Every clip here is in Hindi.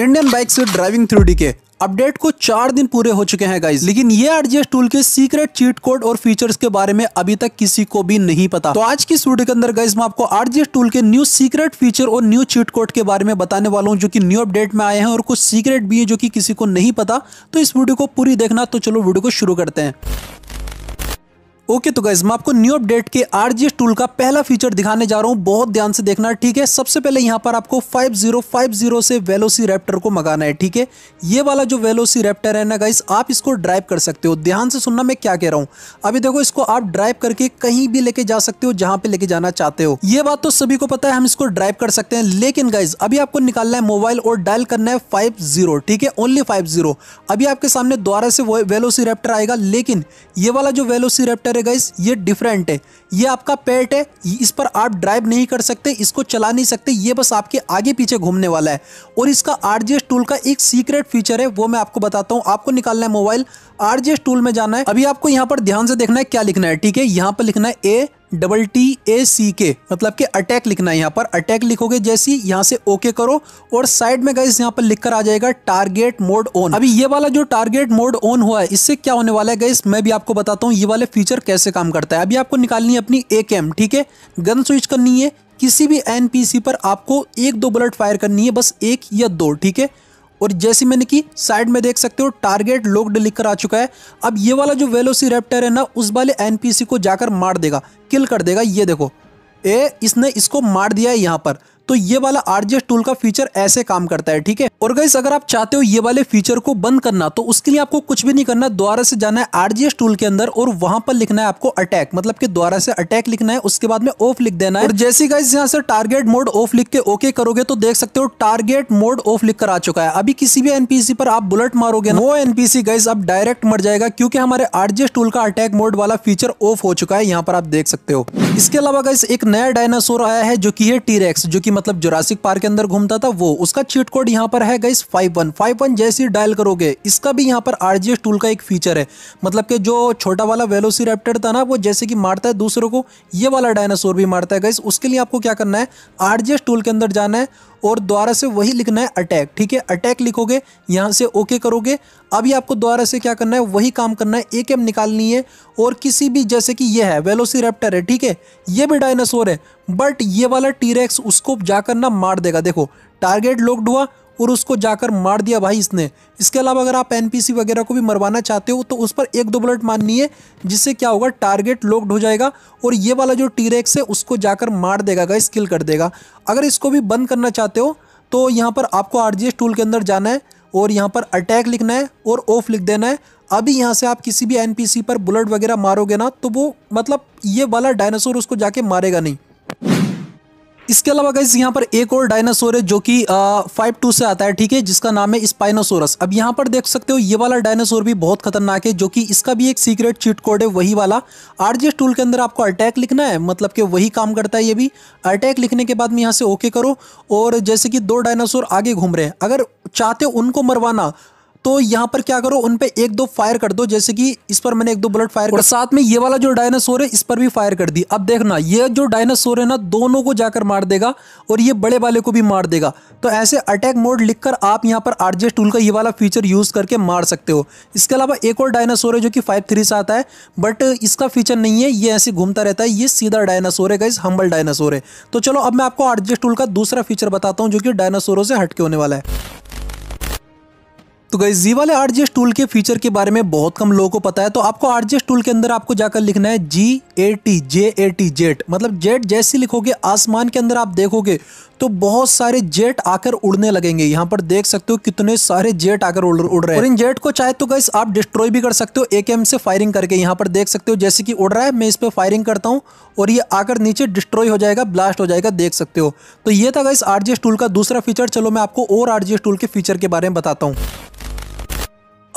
इंडियन बाइक से ड्राइविंग डी के अपडेट को चार दिन पूरे हो चुके हैं गाइज लेकिन ये आरजीएस टूल के सीक्रेट चीट कोड और फीचर्स के बारे में अभी तक किसी को भी नहीं पता तो आज की इस वीडियो के अंदर गाइज मैं आपको आरजीएस टूल के न्यू सीक्रेट फीचर और न्यू चीट कोड के बारे में बताने वाला हूँ जो कि न्यू अपडेट में आए हैं और कुछ सीक्रेट भी है जो कि किसी को नहीं पता तो इस वीडियो को पूरी देखना तो चलो वीडियो को शुरू करते हैं ओके तो गाइज मैं आपको न्यू अपडेट के आरजीएस टूल का पहला फीचर दिखाने जा रहा हूँ बहुत ध्यान से देखना ठीक है सबसे पहले यहाँ पर आपको 5050 से वेलोसी रैप्टर को मंगाना है ठीक है ये वाला जो वेलोसी रैप्टर है ना गाइज आप इसको ड्राइव कर सकते हो ध्यान से सुनना मैं क्या कह रहा हूँ अभी देखो इसको आप ड्राइव करके कहीं भी लेके जा सकते हो जहाँ पे लेके जाना चाहते हो ये बात तो सभी को पता है हम इसको ड्राइव कर सकते हैं लेकिन गाइज अभी आपको निकालना है मोबाइल और डायल करना है फाइव ठीक है ओनली फाइव अभी आपके सामने दोबारा से वेलोसी आएगा लेकिन ये वाला जो वेलोसी रैप्टर पे गाइस ये डिफरेंट है ये आपका पेट है इस पर आप ड्राइव नहीं कर सकते इसको चला नहीं सकते ये बस आपके आगे पीछे घूमने वाला है और इसका आर टूल का एक सीक्रेट फीचर है वो मैं आपको बताता हूँ आपको निकालना है मोबाइल आर टूल में जाना है अभी आपको यहाँ पर ध्यान से देखना है क्या लिखना है ठीक है यहाँ पर लिखना है ए डबल टी ए सी के मतलब कि अटैक लिखना है यहाँ पर अटैक लिखोगे जैसी यहाँ से ओके करो और साइड में गाइज यहाँ पर लिखकर आ जाएगा टारगेट मोड ऑन अभी ये वाला जो टारगेट मोड ऑन हुआ है इससे क्या होने वाला है गाइज मैं भी आपको बताता हूँ ये वाले फीचर कैसे काम करता है अभी आपको निकालनी है अपनी ए कैम ठीक है गन स्विच करनी है किसी भी सी पर आपको एक दो बुलेट फायर करनी है बस एक या दो ठीक है और जैसी मैंने की साइड में देख सकते हो टारगेट लोकड लिख कर आ चुका है अब ये वाला जो वेलोसी रेप्टर है ना उस वाले एनपीसी को जाकर मार देगा किल कर देगा ये देखो ए इसने इसको मार दिया है यहाँ पर तो ये वाला आरजीएस टूल का फीचर ऐसे काम करता है ठीक है और गाइस अगर आप चाहते हो ये वाले फीचर को बंद करना तो उसके लिए आपको कुछ भी नहीं करना द्वारा से जाना है आरजीएस टूल के अंदर और वहां पर लिखना है आपको अटैक मतलब कि द्वारा से अटैक लिखना है उसके बाद में ऑफ लिख देना है और जैसे गाइस यहाँ से टारगेट मोड ऑफ लिख के ओके करोगे तो देख सकते हो टारगेट मोड ऑफ लिख कर आ चुका है अभी किसी भी एनपीसी पर आप बुलेट मारोगे वो एनपीसी गाइज अब डायरेक्ट मर जाएगा क्योंकि हमारे आरजीएस टूल का अटैक मोड वाला फीचर ऑफ हो चुका है यहाँ पर आप देख सकते हो इसके अलावा गाइस एक नया डायनासोर आया है जो की है टीरेक्स जो की मतलब जोरासिक पार्क के अंदर घूमता था वो उसका चीट कोड यहाँ पर है guys five one five one जैसी डायल करोगे इसका भी यहाँ पर आरजीएस टूल का एक फीचर है मतलब कि जो छोटा वाला वेलोसीरेप्टर था ना वो जैसे कि मारता है दूसरों को ये वाला डायनासोर भी मारता है गाइस उसके लिए आपको क्या करना है आरजीएस टूल के अंदर जाना है और दोबारा से वही लिखना है अटैक ठीक है अटैक लिखोगे यहाँ से ओके करोगे अभी आपको दोबारा से क्या करना है वही काम करना है एक एम निकालनी है और किसी भी जैसे कि ये है वेलोसी रेप्टर है ठीक है ये भी डायनासोर है बट ये वाला टीरेक्स उसको जाकर ना मार देगा देखो टारगेट लॉक्ड हुआ और उसको जाकर मार दिया भाई इसने इसके अलावा अगर आप एनपीसी वगैरह को भी मरवाना चाहते हो तो उस पर एक दो बुलेट माननी है जिससे क्या होगा टारगेट लॉक्ड हो जाएगा और ये वाला जो टीरेक्स है उसको जाकर मार देगा गाइस किल कर देगा अगर इसको भी बंद करना चाहते हो तो यहाँ पर आपको आर टूल के अंदर जाना है और यहाँ पर अटैक लिखना है और ऑफ लिख देना है अभी यहाँ से आप किसी भी एनपीसी पर बुलेट वगैरह मारोगे ना तो वो मतलब ये वाला डायनासोर उसको जाके मारेगा नहीं इसके अलावा गाइज यहाँ पर एक और डायनासोर है जो कि फाइव टू से आता है ठीक है जिसका नाम है स्पाइनोसोरस अब यहाँ पर देख सकते हो ये वाला डायनासोर भी बहुत खतरनाक है जो कि इसका भी एक सीक्रेट चीट कोड है वही वाला आरजीएस टूल के अंदर आपको अटैक लिखना है मतलब कि वही काम करता है ये भी अटैक लिखने के बाद में यहाँ से ओके करो और जैसे कि दो डायनासोर आगे घूम रहे हैं अगर चाहते उनको मरवाना तो यहाँ पर क्या करो उन पर एक दो फायर कर दो जैसे कि इस पर मैंने एक दो बुलेट फायर और साथ में ये वाला जो डायनासोर है इस पर भी फायर कर दी अब देखना ये जो डायनासोर है ना दोनों को जाकर मार देगा और ये बड़े वाले को भी मार देगा तो ऐसे अटैक मोड लिखकर आप यहाँ पर आरजेस टूल का ये वाला फीचर यूज़ करके मार सकते हो इसके अलावा एक और डायनासोर है जो कि फाइव थ्री से आता है बट इसका फीचर नहीं है ये ऐसे घूमता रहता है ये सीधा डायनासोर है हम्बल डायनासोर है तो चलो अब मैं आपको आरजेस टूल का दूसरा फीचर बताता हूँ जो कि डायनासोरों से हटके होने वाला है तो गई जी वाले आर टूल के फीचर के बारे में बहुत कम लोगों को पता है तो आपको आर टूल के अंदर आपको जाकर लिखना है G A T J A T jet मतलब जेट जैसे लिखोगे आसमान के अंदर आप देखोगे तो बहुत सारे जेट आकर उड़ने लगेंगे यहाँ पर देख सकते हो कितने सारे जेट आकर उड़ उड़ रहे हैं और इन जेट को चाहे तो गैस आप डिस्ट्रॉय भी कर सकते हो एम से फायरिंग करके यहाँ पर देख सकते हो जैसे कि उड़ रहा है मैं इस पर फायरिंग करता हूँ और ये आकर नीचे डिस्ट्रॉय हो जाएगा ब्लास्ट हो जाएगा देख सकते हो तो ये था गैस आर टूल का दूसरा फीचर चलो मैं आपको और आर टूल के फीचर के बारे में बताता हूँ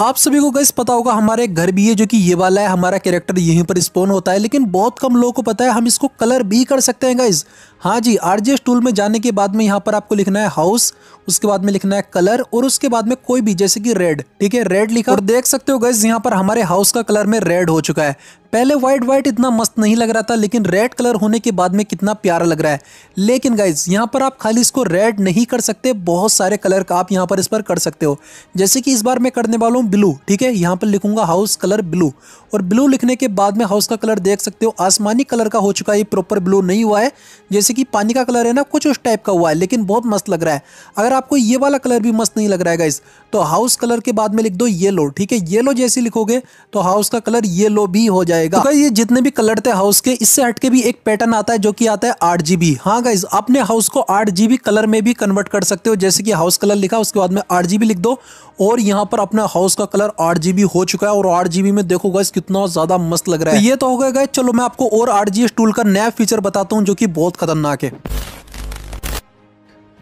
आप सभी को गैस पता होगा हमारे घर भी है जो कि ये वाला है हमारा कैरेक्टर यहीं पर स्पोन होता है लेकिन बहुत कम लोगों को पता है हम इसको कलर भी कर सकते हैं गैस हाँ जी आरजीएस टूल में जाने के बाद में यहाँ पर आपको लिखना है हाउस उसके बाद में लिखना है कलर और उसके बाद में कोई भी जैसे कि रेड ठीक है रेड लिखा और देख सकते हो गैस यहाँ पर हमारे हाउस का कलर में रेड हो चुका है पहले व्हाइट व्हाइट इतना मस्त नहीं लग रहा था लेकिन रेड कलर होने के बाद में कितना प्यारा लग रहा है लेकिन गाइज यहाँ पर आप खाली इसको रेड नहीं कर सकते बहुत सारे कलर का आप यहाँ पर इस पर कर सकते हो जैसे कि इस बार मैं करने वाला हूँ ब्लू ठीक है यहाँ पर लिखूंगा हाउस कलर ब्लू और ब्लू लिखने के बाद में हाउस का कलर देख सकते हो आसमानी कलर का हो चुका है ये प्रॉपर ब्लू नहीं हुआ है जैसे कि पानी का कलर है ना कुछ उस टाइप का हुआ है लेकिन बहुत मस्त लग रहा है अगर आपको ये वाला कलर भी मस्त नहीं लग रहा है गाइज तो हाउस कलर के बाद में लिख दो येलो ठीक है येलो जैसे लिखोगे तो हाउस का कलर येलो भी हो जाएगा जाएगा तो ये जितने भी कलर थे हाउस के इससे हटके भी एक पैटर्न आता है जो कि आता है आठ जीबी हाँ गाइज अपने हाउस को आठ जीबी कलर में भी कन्वर्ट कर सकते हो जैसे कि हाउस कलर लिखा उसके बाद में आठ जीबी लिख दो और यहाँ पर अपना हाउस का कलर आठ जीबी हो चुका है और आठ जीबी में देखो गाइस कितना ज्यादा मस्त लग रहा है तो ये तो हो गया गाइस चलो मैं आपको और आठ टूल का नया फीचर बताता हूँ जो कि बहुत खतरनाक है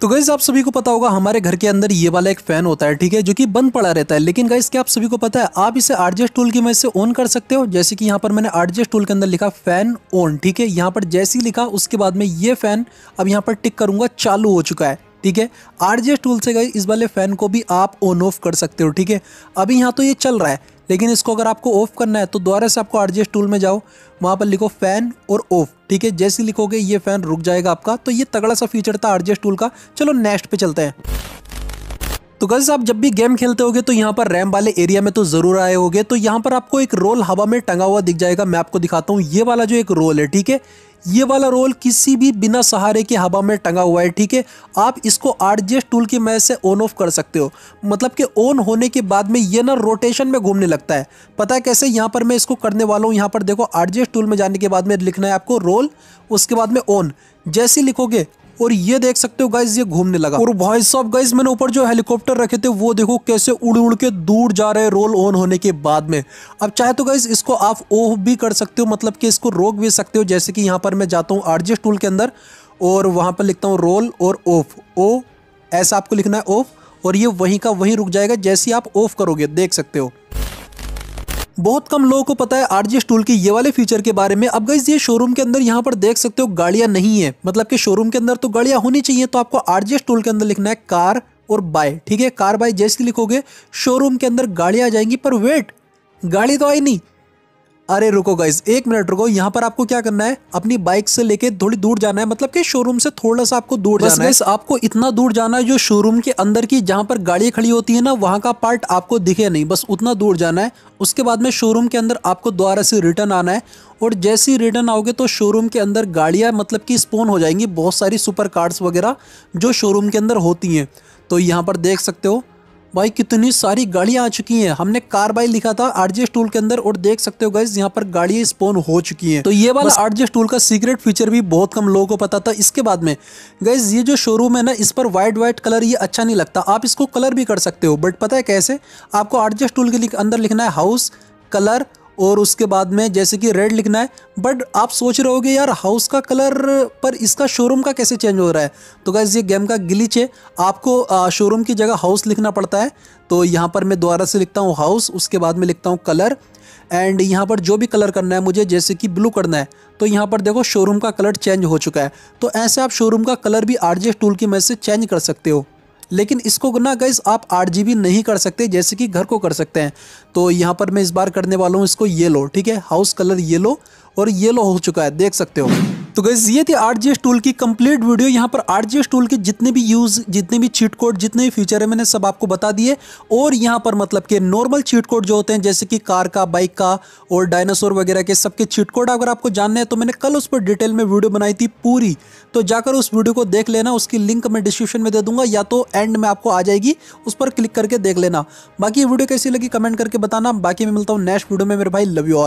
तो गैस आप सभी को पता होगा हमारे घर के अंदर ये वाला एक फैन होता है ठीक है जो कि बंद पड़ा रहता है लेकिन गैस क्या आप सभी को पता है आप इसे आरजेस टूल की मदद से ऑन कर सकते हो जैसे कि यहाँ पर मैंने आरजेस टूल के अंदर लिखा फैन ऑन ठीक है यहाँ पर जैसे ही लिखा उसके बाद में ये फैन अब यहाँ पर टिक करूंगा चालू हो चुका है ठीक है आरजीएस टूल से गई इस वाले फ़ैन को भी आप ऑन ऑफ कर सकते हो ठीक है अभी यहाँ तो ये चल रहा है लेकिन इसको अगर आपको ऑफ़ करना है तो दोबारा से आपको आरजीएस टूल में जाओ वहाँ पर लिखो फ़ैन और ऑफ़ ठीक है जैसे लिखोगे ये फ़ैन रुक जाएगा आपका तो ये तगड़ा सा फीचर था आरजीएस टूल का चलो नेक्स्ट पे चलते हैं तो गज आप जब भी गेम खेलते होगे तो यहाँ पर रैम वाले एरिया में तो जरूर आए होगे तो यहाँ पर आपको एक रोल हवा में टंगा हुआ दिख जाएगा मैं आपको दिखाता हूँ ये वाला जो एक रोल है ठीक है ये वाला रोल किसी भी बिना सहारे के हवा में टंगा हुआ है ठीक है आप इसको आर टूल की मदद से ऑन ऑफ कर सकते हो मतलब कि ऑन होने के बाद में ये ना रोटेशन में घूमने लगता है पता है कैसे यहाँ पर मैं इसको करने वाला हूँ यहाँ पर देखो आर टूल में जाने के बाद में लिखना है आपको रोल उसके बाद में ऑन जैसे लिखोगे और ये देख सकते हो गाइज ये घूमने लगा और भाई साहब गाइज मैंने ऊपर जो हेलीकॉप्टर रखे थे वो देखो कैसे उड़ उड़ के दूर जा रहे हैं रोल ऑन होने के बाद में अब चाहे तो गाइज इसको आप ऑफ भी कर सकते हो मतलब कि इसको रोक भी सकते हो जैसे कि यहाँ पर मैं जाता हूँ आरजे टूल के अंदर और वहाँ पर लिखता हूँ रोल और ऑफ ओ ऐसा आपको लिखना है ऑफ और ये वहीं का वहीं रुक जाएगा जैसे आप ऑफ करोगे देख सकते हो बहुत कम लोगों को पता है आरजीएस टूल के ये वाले फीचर के बारे में अब गई ये शोरूम के अंदर यहाँ पर देख सकते हो गाड़ियां नहीं है मतलब कि शोरूम के अंदर तो गाड़ियां होनी चाहिए तो आपको आरजीएस टूल के अंदर लिखना है कार और बाय ठीक है कार बाय जैसे लिखोगे शोरूम के अंदर गाड़ियां आ जाएंगी पर वेट गाड़ी तो आई नहीं अरे रुको गाइज एक मिनट रुको यहाँ पर आपको क्या करना है अपनी बाइक से लेके थोड़ी दूर जाना है मतलब कि शोरूम से थोड़ा सा आपको दूर जाना है आपको इतना दूर जाना है जो शोरूम के अंदर की जहाँ पर गाड़ी खड़ी होती है ना वहाँ का पार्ट आपको दिखे नहीं बस उतना दूर जाना है उसके बाद में शोरूम के अंदर आपको दोबारा से रिटर्न आना है और जैसे ही रिटर्न आओगे तो शोरूम के अंदर गाड़ियाँ मतलब कि स्पोन हो जाएंगी बहुत सारी सुपर कार्ड्स वगैरह जो शोरूम के अंदर होती हैं तो यहाँ पर देख सकते हो भाई कितनी सारी गाड़ियाँ आ चुकी हैं हमने कार बाइल लिखा था आरजीएस टूल के अंदर और देख सकते हो गाइज यहाँ पर गाड़ियाँ स्पोन हो चुकी हैं तो ये वाला आरजीएस टूल का सीक्रेट फीचर भी बहुत कम लोगों को पता था इसके बाद में गाइज ये जो शोरूम है ना इस पर व्हाइट व्हाइट कलर ये अच्छा नहीं लगता आप इसको कलर भी कर सकते हो बट पता है कैसे आपको आरजीएस टूल के अंदर लिखना है हाउस कलर और उसके बाद में जैसे कि रेड लिखना है बट आप सोच रहे होगे यार हाउस का कलर पर इसका शोरूम का कैसे चेंज हो रहा है तो गैस ये गेम का गिलीच है आपको शोरूम की जगह हाउस लिखना पड़ता है तो यहाँ पर मैं दोबारा से लिखता हूँ हाउस उसके बाद में लिखता हूँ कलर एंड यहाँ पर जो भी कलर करना है मुझे जैसे कि ब्लू करना है तो यहाँ पर देखो शोरूम का कलर चेंज हो चुका है तो ऐसे आप शोरूम का कलर भी आरजे टूल की मदद से चेंज कर सकते हो लेकिन इसको ना गैस आप आठ जी नहीं कर सकते जैसे कि घर को कर सकते हैं तो यहाँ पर मैं इस बार करने वाला हूँ इसको येलो ठीक है हाउस कलर येलो और येलो हो चुका है देख सकते हो तो गैस ये थी आर टूल की कंप्लीट वीडियो यहाँ पर आर टूल के जितने भी यूज़ जितने भी चीट कोड जितने भी फीचर है मैंने सब आपको बता दिए और यहाँ पर मतलब कि नॉर्मल चीट कोड जो होते हैं जैसे कि कार का बाइक का और डायनासोर वगैरह के सबके चीट कोड अगर आपको जानना है तो मैंने कल उस पर डिटेल में वीडियो बनाई थी पूरी तो जाकर उस वीडियो को देख लेना उसकी लिंक मैं डिस्क्रिप्शन में दे दूंगा या तो एंड में आपको आ जाएगी उस पर क्लिक करके देख लेना बाकी वीडियो कैसी लगी कमेंट करके बताना बाकी मैं मिलता हूँ नेक्स्ट वीडियो में मेरे भाई लव यू